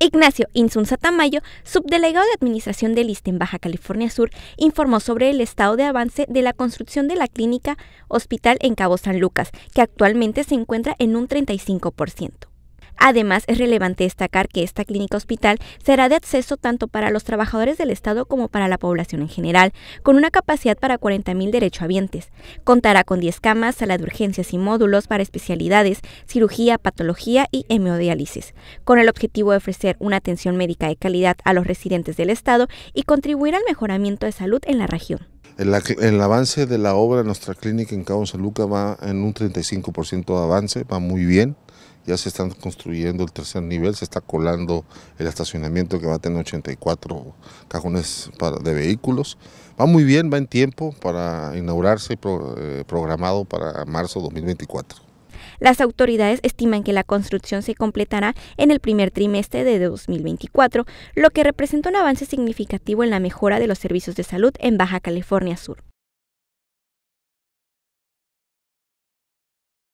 Ignacio Insunza Tamayo, subdelegado de Administración del ISTE en Baja California Sur, informó sobre el estado de avance de la construcción de la clínica hospital en Cabo San Lucas, que actualmente se encuentra en un 35%. Además, es relevante destacar que esta clínica hospital será de acceso tanto para los trabajadores del Estado como para la población en general, con una capacidad para 40.000 derechohabientes. Contará con 10 camas, sala de urgencias y módulos para especialidades, cirugía, patología y hemodiálisis, con el objetivo de ofrecer una atención médica de calidad a los residentes del Estado y contribuir al mejoramiento de salud en la región. El, avance de la obra nuestra clínica en Cabo San va en un 35% de avance, va muy bien ya se están construyendo el tercer nivel, se está colando el estacionamiento que va a tener 84 cajones de vehículos. Va muy bien, va en tiempo para inaugurarse eh, programado para marzo 2024. Las autoridades estiman que la construcción se completará en el primer trimestre de 2024, lo que representa un avance significativo en la mejora de los servicios de salud en Baja California Sur.